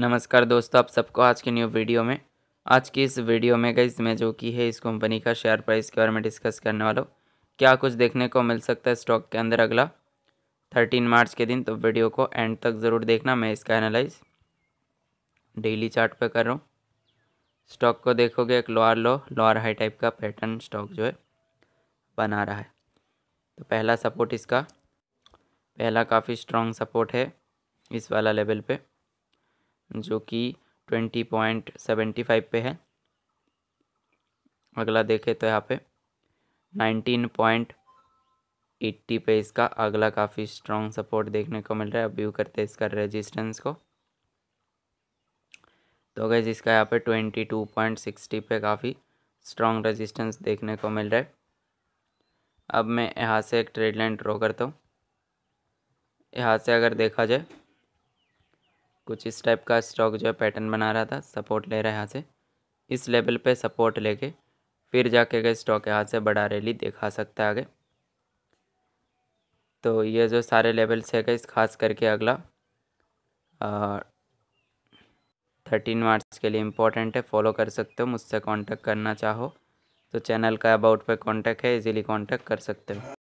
नमस्कार दोस्तों आप सबको आज की न्यू वीडियो में आज की इस वीडियो में गई मैं जो की है इस कंपनी का शेयर प्राइस के बारे में डिस्कस करने वाला हूँ क्या कुछ देखने को मिल सकता है स्टॉक के अंदर अगला थर्टीन मार्च के दिन तो वीडियो को एंड तक ज़रूर देखना मैं इसका एनालाइज डेली चार्ट कर रहा हूँ स्टॉक को देखोगे एक lower low lower high type का पैटर्न स्टॉक जो है बना रहा है तो पहला सपोर्ट इसका पहला काफ़ी स्ट्रॉन्ग सपोर्ट है इस वाला लेवल पे जो कि ट्वेंटी पॉइंट सेवेंटी फाइव पे है अगला देखें तो यहाँ पे नाइनटीन पॉइंट एट्टी पे इसका अगला काफ़ी स्ट्रॉन्ग सपोर्ट देखने को मिल रहा है अब व्यू करते हैं इसका रेजिस्टेंस को तो गैज इसका यहाँ पे ट्वेंटी टू पॉइंट सिक्सटी पे काफ़ी स्ट्रॉन्ग रेजिस्टेंस देखने को मिल रहा है अब मैं यहाँ से एक ट्रेड लाइन ड्रॉ करता हूँ यहाँ से अगर देखा जाए कुछ इस टाइप का स्टॉक जो है पैटर्न बना रहा था सपोर्ट ले रहा है यहाँ से इस लेवल पे सपोर्ट लेके फिर जाके गए स्टॉक यहाँ से बड़ा रैली दिखा सकता है आगे तो ये जो सारे लेवल्स है गए खास करके अगला थर्टीन मार्च के लिए इम्पोर्टेंट है फॉलो कर सकते हो मुझसे कांटेक्ट करना चाहो तो चैनल का अबाउट पे कांटेक्ट है इजीली कांटेक्ट कर सकते हो